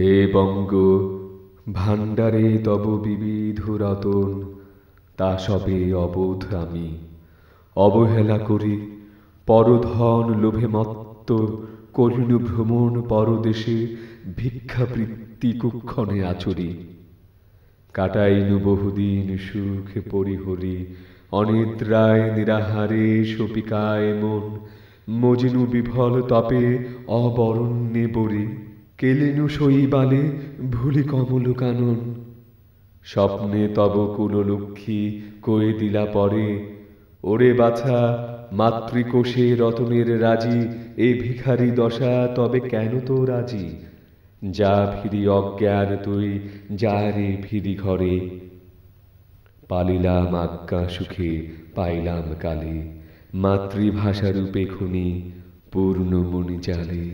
হে বঙ্গ ভাণ্ডারে তব বিবিধ রতন তা সবে অবোধ আমি অবহেলা করি পরধন লোভে মত্ত করিনু ভ্রমণ পরদেশে ভিক্ষাবৃত্তি কুক্ষণে আচরি কাটাইনু বহুদিন সুখ পরিহরি অনিদ্রায় নিরাহারে সপিকায় মন মজিনু বিফল তপে অবরণ্যে বরি কেলেনু বালে ভুলি কানন স্বপ্নে তব কুল লক্ষ্মী কয়ে দিলা পরে ওরে বাছা মাতৃকোষে রতনের রাজি এ ভিখারি দশা তবে কেন তো রাজি যা ফিরি অজ্ঞান তুই যা রে ফিরি ঘরে পালিলাম আজ্ঞা সুখে পাইলাম কালে মাতৃভাষারূপে খুনি পূর্ণ মণি জালে